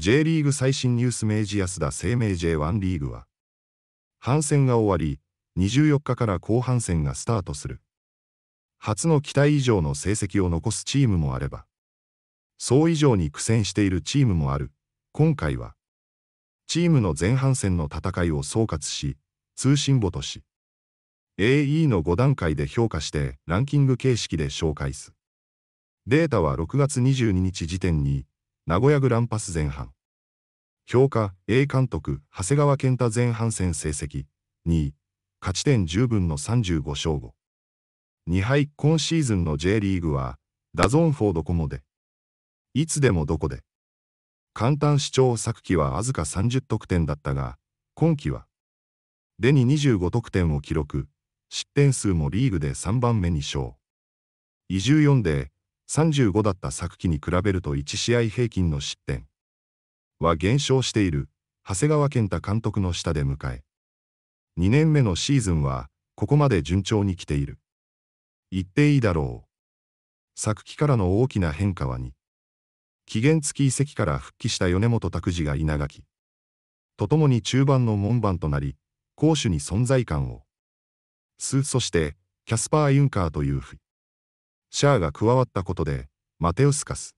J リーグ最新ニュース明治安田生命 J1 リーグは、反戦が終わり、24日から後半戦がスタートする。初の期待以上の成績を残すチームもあれば、そう以上に苦戦しているチームもある。今回は、チームの前半戦の戦いを総括し、通信簿とし、AE の5段階で評価してランキング形式で紹介す。データは6月22日時点に名古屋グランパス前半。評価 A 監督長谷川健太前半戦成績2位勝ち点10分の35勝5。2敗今シーズンの J リーグはダゾンフォードコモでいつでもどこで簡単視聴昨季はわずか30得点だったが今季はデに25得点を記録失点数もリーグで3番目に勝。24で35だった昨季に比べると1試合平均の失点は減少している長谷川健太監督の下で迎え2年目のシーズンはここまで順調に来ている言っていいだろう昨季からの大きな変化は2期限付き移籍から復帰した米本拓司が稲垣とともに中盤の門番となり攻守に存在感を数そしてキャスパー・ユンカーという不シャアが加わったことで、マテウスカス、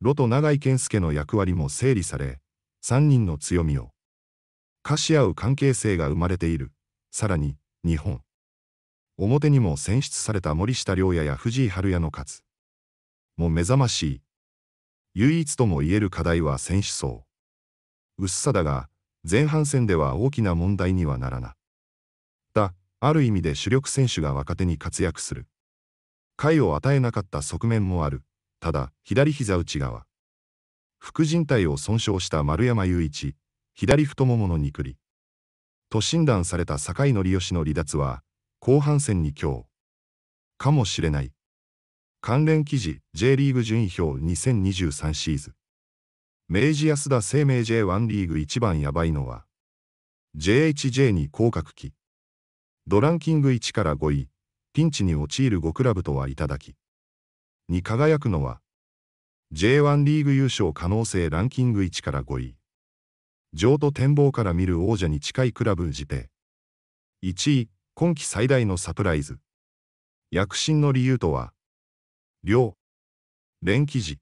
ロと永井健介の役割も整理され、3人の強みを、貸し合う関係性が生まれている。さらに、日本。表にも選出された森下良也や藤井春也の勝。も目覚ましい。唯一とも言える課題は選手層。薄さだが、前半戦では大きな問題にはならな。だ、ある意味で主力選手が若手に活躍する。回を与えなかった側面もある。ただ、左膝内側。副靭帯を損傷した丸山雄一、左太もものにり。と診断された坂井則義の離脱は、後半戦に今日。かもしれない。関連記事 J リーグ順位表2023シーズン。明治安田生命 J1 リーグ一番やばいのは JHJ に降格期。ドランキング1から5位ピンチに陥る5クラブとはいただき。に輝くのは、J1 リーグ優勝可能性ランキング1から5位。上都展望から見る王者に近いクラブ自ペ。1位、今季最大のサプライズ。躍進の理由とは、両、連記事。